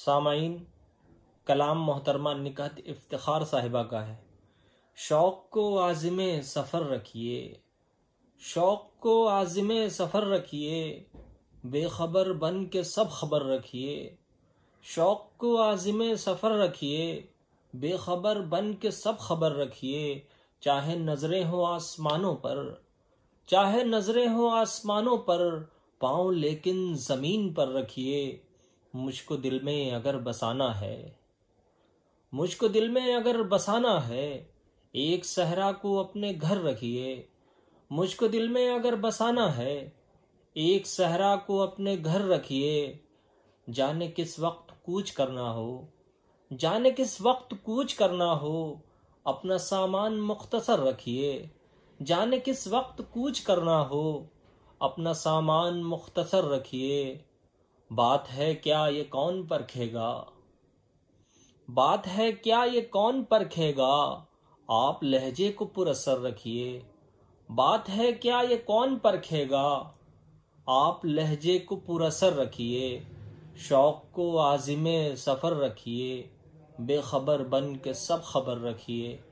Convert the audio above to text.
سامعین کلام محترمہ نکت افتخار صاحبہ کا ہے شوق کو عازم سفر رکھیے شوق کو عازم سفر رکھیے بے خبر بن کے سب خبر رکھیے شوق کو عازم سفر رکھیے بے خبر بن کے سب خبر رکھیے چاہے نظریں ہو آسمانوں پر چاہے نظریں ہو آسمانوں پر پاؤں لیکن زمین پر رکھیے مجھ کو دل میں اگر بسانا ہے مجھ کو دل میں اگر بسانا ہے ایک صحرا کو اپنے گھر رکھیے مجھ کو دل میں اگر بسانا ہے ایک صحرا کو اپنے گھر رکھیے جانے کس وقت کوچ کرنا ہو جانے کس وقت کوچ کرنا ہو اپنا سامان مختصر رکھیے جانے کس وقت کوچ کرنا ہو اپنا سامان مختصر رکھیے بات ہے کیا یہ کون پرکھے گا بات ہے کیا یہ کون پرکھے گا آپ لہجے کو پر اثر رکھیے بات ہے کیا یہ کون پرکھے گا آپ لہجے کو پر اثر رکھیے شوق کو عازم سفر رکھیے بے خبر بن کے سب خبر رکھیے